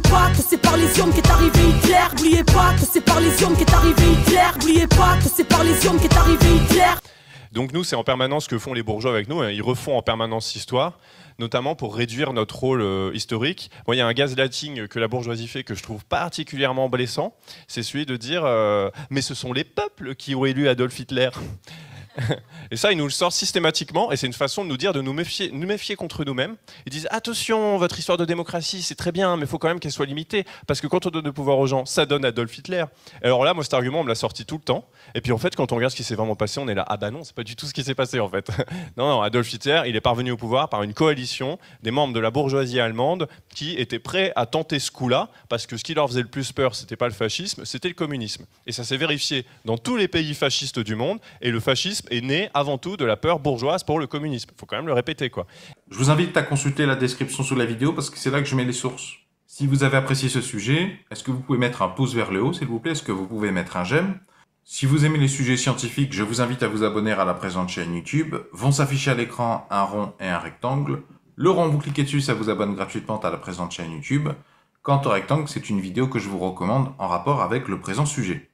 pas c'est par les hommes qu'est arrivé Hitler. N'oubliez pas que c'est par les hommes qu'est arrivé Hitler. N'oubliez pas que c'est par les hommes qu'est arrivé Hitler. Donc nous, c'est en permanence que font les bourgeois avec nous. Hein. Ils refont en permanence l'histoire, notamment pour réduire notre rôle euh, historique. il y a un gaslighting que la bourgeoisie fait que je trouve particulièrement blessant. C'est celui de dire euh, mais ce sont les peuples qui ont élu Adolf Hitler. et ça, ils nous le sortent systématiquement, et c'est une façon de nous dire de nous méfier, nous méfier contre nous-mêmes. Ils disent attention, votre histoire de démocratie, c'est très bien, mais il faut quand même qu'elle soit limitée, parce que quand on donne le pouvoir aux gens, ça donne Adolf Hitler. alors là, moi, cet argument, on me l'a sorti tout le temps. Et puis en fait, quand on regarde ce qui s'est vraiment passé, on est là, ah bah non, c'est pas du tout ce qui s'est passé en fait. non, non, Adolf Hitler, il est parvenu au pouvoir par une coalition des membres de la bourgeoisie allemande qui étaient prêts à tenter ce coup-là, parce que ce qui leur faisait le plus peur, c'était pas le fascisme, c'était le communisme. Et ça s'est vérifié dans tous les pays fascistes du monde, et le fascisme est né avant tout de la peur bourgeoise pour le communisme. Il faut quand même le répéter, quoi. Je vous invite à consulter la description sous la vidéo parce que c'est là que je mets les sources. Si vous avez apprécié ce sujet, est-ce que vous pouvez mettre un pouce vers le haut, s'il vous plaît Est-ce que vous pouvez mettre un j'aime si vous aimez les sujets scientifiques, je vous invite à vous abonner à la présente chaîne YouTube. Vont s'afficher à l'écran un rond et un rectangle. Le rond, vous cliquez dessus, ça vous abonne gratuitement à la présente chaîne YouTube. Quant au rectangle, c'est une vidéo que je vous recommande en rapport avec le présent sujet.